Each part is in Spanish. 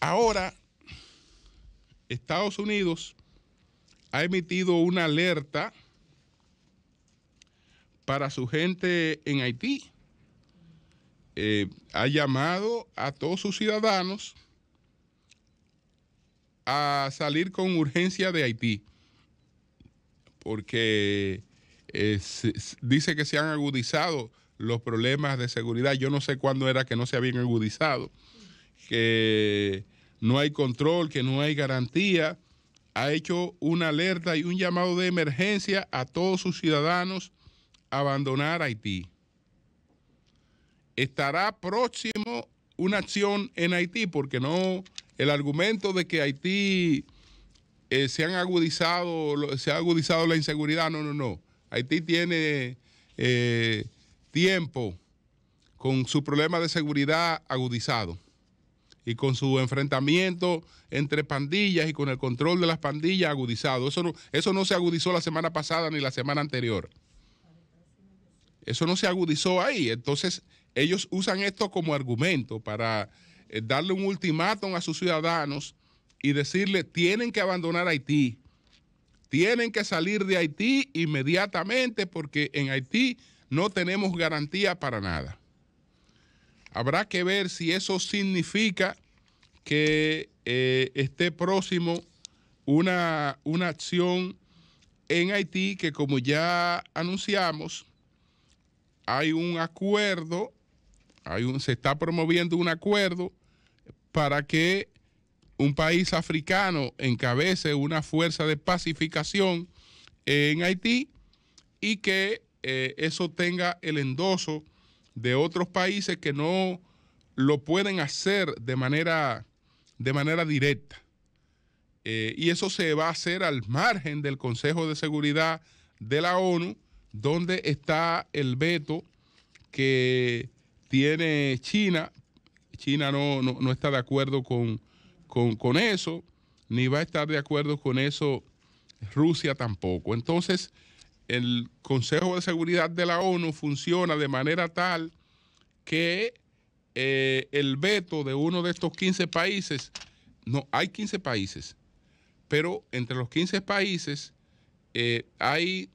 ahora Estados Unidos ha emitido una alerta para su gente en Haití. Eh, ha llamado a todos sus ciudadanos a salir con urgencia de Haití, porque eh, dice que se han agudizado los problemas de seguridad. Yo no sé cuándo era que no se habían agudizado que no hay control, que no hay garantía, ha hecho una alerta y un llamado de emergencia a todos sus ciudadanos a abandonar Haití. Estará próximo una acción en Haití, porque no, el argumento de que Haití eh, se han agudizado, se ha agudizado la inseguridad, no, no, no. Haití tiene eh, tiempo con su problema de seguridad agudizado y con su enfrentamiento entre pandillas y con el control de las pandillas agudizado. Eso no, eso no se agudizó la semana pasada ni la semana anterior. Eso no se agudizó ahí. Entonces, ellos usan esto como argumento para eh, darle un ultimátum a sus ciudadanos y decirle, tienen que abandonar Haití, tienen que salir de Haití inmediatamente porque en Haití no tenemos garantía para nada habrá que ver si eso significa que eh, esté próximo una, acción en Haití que como ya anunciamos, hay un acuerdo, hay un, se está promoviendo un acuerdo para que un país africano encabece una fuerza de pacificación en Haití y que eh, eso tenga el endoso de otros países que no lo pueden hacer de manera, de manera directa. Eh, y eso se va a hacer al margen del Consejo de Seguridad de la ONU, donde está el veto que tiene China. China no, no, está de acuerdo con, con, con eso, ni va a estar de acuerdo con eso Rusia tampoco. Entonces, el Consejo de Seguridad de la ONU funciona de manera tal que eh, el veto de uno de estos 15 países, no, hay 15 países, pero entre los 15 países eh, hay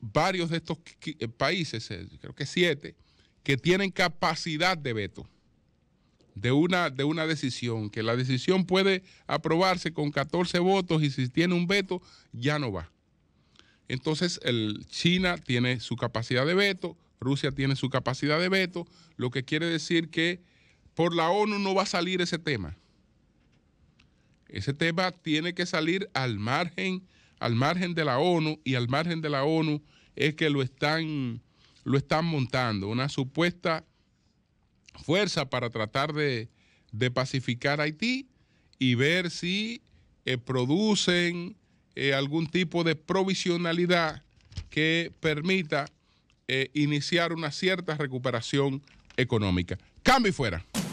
varios de estos eh, países, creo que siete, que tienen capacidad de veto de una, de una decisión, que la decisión puede aprobarse con 14 votos y si tiene un veto ya no va. Entonces, China tiene su capacidad de veto, Rusia tiene su capacidad de veto, lo que quiere decir que por la ONU no va a salir ese tema. Ese tema tiene que salir al margen, al margen de la ONU y al margen de la ONU es que lo están, lo están montando, una supuesta fuerza para tratar de, pacificar Haití y ver si eh, producen eh, algún tipo de provisionalidad que permita eh, iniciar una cierta recuperación económica. Cambio fuera.